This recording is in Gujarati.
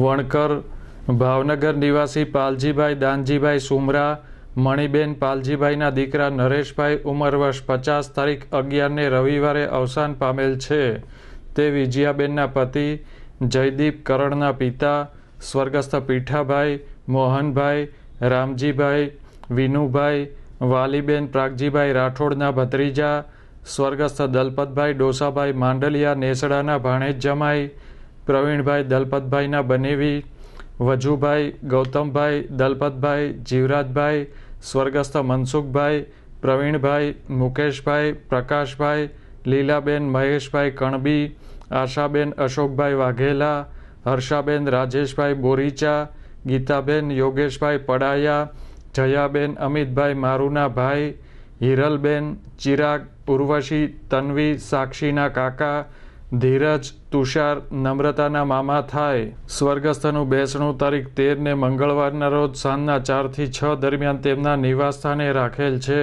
વણકર ભાવનગર નિવાસી પાલજીભાઈ દાનજીભાઈ સુમરા મણીબેન પાલજીભાઈના દીકરા નરેશભાઈ ઉંમર વર્ષ પચાસ તારીખ અગિયારને રવિવારે અવસાન પામેલ છે તે વિજયાબેનના પતિ જયદીપ કરણના પિતા સ્વર્ગસ્થ પીઠાભાઈ મોહનભાઈ રામજીભાઈ વિનુભાઈ વાલીબેન પ્રાગજીભાઈ રાઠોડના ભત્રીજા સ્વર્ગસ્થ દલપતભાઈ ડોસાભાઈ માંડલિયા નેસડાના ભાણેજ જમાઈ પ્રવીણભાઈ દલપતભાઈના બનેવી વજુભાઈ ગૌતમભાઈ દલપતભાઈ જીવરાજભાઈ સ્વર્ગસ્થ મનસુખભાઈ પ્રવીણભાઈ મુકેશભાઈ પ્રકાશભાઈ લીલાબેન મહેશભાઈ કણબી આશાબેન અશોકભાઈ વાઘેલા હર્ષાબેન રાજેશભાઈ બોરીચા ગીતાબેન યોગેશભાઈ પડાયા જયાબેન અમિતભાઈ મારુના ભાઈ હિરલબેન ચિરાગ ઉર્વશી તન્વી સાક્ષીના કાકા ધીરજ તુષાર નમ્રતાના મામા થાય સ્વર્ગસ્થનું બેસણું તારીખ તેરને મંગળવારના રોજ સાંજના ચારથી છ દરમિયાન તેમના નિવાસસ્થાને રાખેલ છે